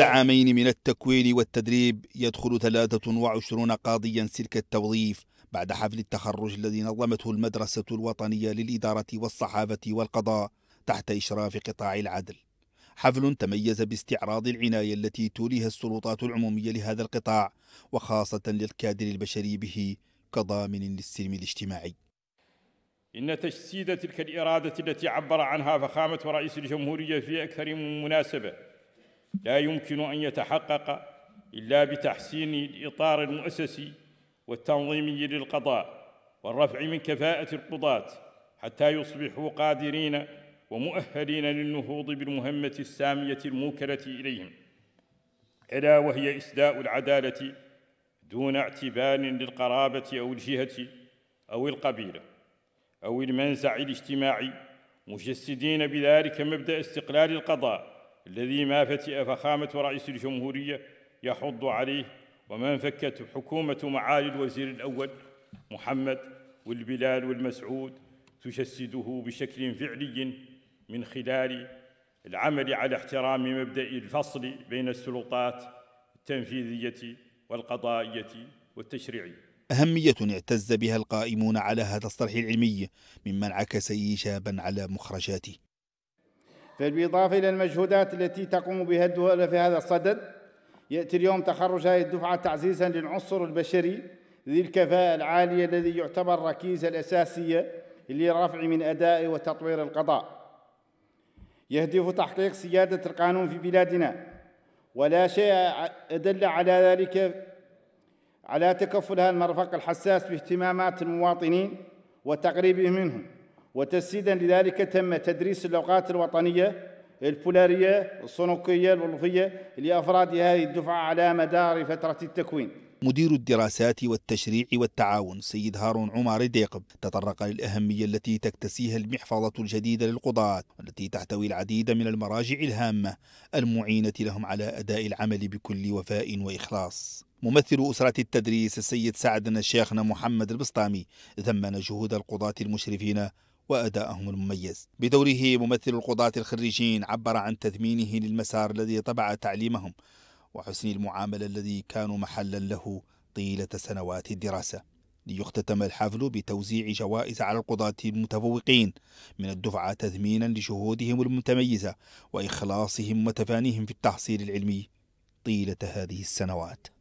عامين من التكوين والتدريب يدخل 23 قاضيا سلك التوظيف بعد حفل التخرج الذي نظمته المدرسة الوطنية للإدارة والصحافة والقضاء تحت إشراف قطاع العدل حفل تميز باستعراض العناية التي توليها السلطات العمومية لهذا القطاع وخاصة للكادر البشري به كضامن للسلم الاجتماعي إن تجسيد تلك الإرادة التي عبر عنها فخامة رئيس الجمهورية في أكثر من مناسبة لا يمكن أن يتحقق إلا بتحسين الإطار المؤسسي والتنظيمي للقضاء والرفع من كفاءة القضاة حتى يصبحوا قادرين ومؤهلين للنهوض بالمهمة السامية الموكلة إليهم ألا وهي إسداء العدالة دون اعتبار للقرابة أو الجهة أو القبيلة أو المنزع الاجتماعي مجسدين بذلك مبدأ استقلال القضاء الذي ما فتئ فخامة رئيس الجمهورية يحض عليه وما انفكت حكومة معالي الوزير الأول محمد والبلال والمسعود تجسده بشكل فعلي من خلال العمل على احترام مبدأ الفصل بين السلطات التنفيذية والقضائية والتشريعية أهمية اعتز بها القائمون على هذا الصرح العلمي مما انعكس إيجابا على مخرجاته فبالإضافة إلى المجهودات التي تقوم بها الدول في هذا الصدد يأتي اليوم تخرج هذه الدفعة تعزيزا للعنصر البشري ذي الكفاءة العالية الذي يعتبر الركيزة الأساسية للرفع من أداء وتطوير القضاء يهدف تحقيق سيادة القانون في بلادنا ولا شيء أدل على ذلك على تكفل هذا المرفق الحساس باهتمامات المواطنين وتقريبهم منهم وتسديدا لذلك تم تدريس اللغات الوطنية البولارية الصنوقية الولفية لأفراد هذه الدفعة على مدار فترة التكوين مدير الدراسات والتشريع والتعاون سيد هارون عمر ديقب تطرق للأهمية التي تكتسيها المحفظة الجديدة للقضاة والتي تحتوي العديد من المراجع الهامة المعينة لهم على أداء العمل بكل وفاء وإخلاص ممثل أسرة التدريس السيد سعد الشيخنا محمد البسطامي ثمن جهود القضاة المشرفين وأدائهم المميز بدوره ممثل القضاة الخريجين عبر عن تثمينه للمسار الذي طبع تعليمهم وحسن المعاملة الذي كانوا محلا له طيلة سنوات الدراسة ليختتم الحفل بتوزيع جوائز على القضاة المتفوقين من الدفعة تثمينا لشهودهم المتميزة وإخلاصهم وتفانيهم في التحصيل العلمي طيلة هذه السنوات